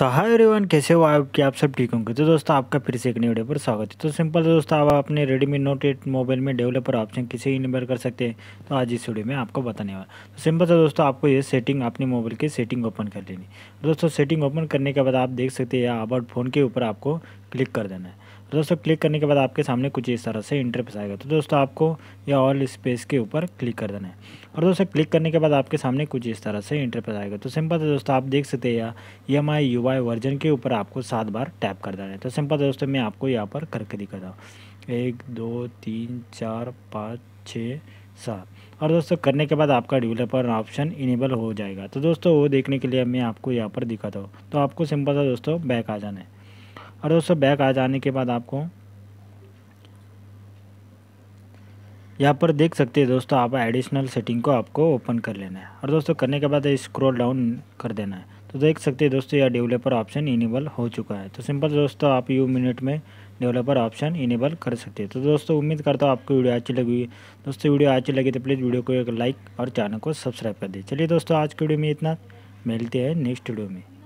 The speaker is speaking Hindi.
सो हाय एवरीवन कैसे हो आप कि आप सब ठीक होंगे तो दोस्तों आपका फिर से एक नई वीडियो पर स्वागत है तो सिंपल है दोस्तों आप अपने रेडमी नोट एट मोबाइल में डेवलपर ऑप्शन किसे इनेबल कर सकते हैं तो आज इस वीडियो में आपको बताने वाला तो सिंपल है दोस्तों आपको ये सेटिंग अपने मोबाइल की सेटिंग ओपन कर लेनी दोस्तों सेटिंग ओपन करने के बाद आप देख सकते हैं अबाउट फ़ोन के ऊपर आपको क्लिक कर देना है तो दोस्तों क्लिक करने के बाद आपके सामने कुछ इस तरह से इंटरफेस आएगा तो दोस्तों आपको यह ऑल स्पेस के ऊपर क्लिक कर देना है और दोस्तों क्लिक करने के बाद आपके सामने कुछ इस तरह से इंटरफेस आएगा तो सिंपल है दोस्तों आप देख सकते हैं ये हमारे यू वर्जन के ऊपर आपको सात बार टैप कर देना है तो सिंपल दोस्तों मैं आपको यहाँ पर करके दिखाता हूँ एक दो तीन चार पाँच छः सात और दोस्तों करने के बाद आपका डेवलपर ऑप्शन इनेबल हो जाएगा तो दोस्तों वो देखने के लिए मैं आपको यहाँ पर दिखाता हूँ तो आपको सिंपल सा दोस्तों बैक आ जाना है और दोस्तों बैक आ जाने के बाद आपको यहाँ पर देख सकते हैं दोस्तों आप एडिशनल सेटिंग को आपको ओपन कर लेना है और दोस्तों करने के बाद स्क्रॉल डाउन कर देना है तो देख सकते हैं दोस्तों यह डेवलपर ऑप्शन इनेबल हो चुका है तो सिंपल दोस्तों आप यू मिनट में डेवलपर ऑप्शन इनेबल कर सकते हैं तो दोस्तों उम्मीद करता हूँ आपको वीडियो अच्छी लगी हुई दोस्तों वीडियो अच्छी लगी तो प्लीज़ वीडियो को एक लाइक और चैनल को सब्सक्राइब कर दीजिए चलिए दोस्तों आज की वीडियो में इतना मिलते हैं नेक्स्ट वीडियो में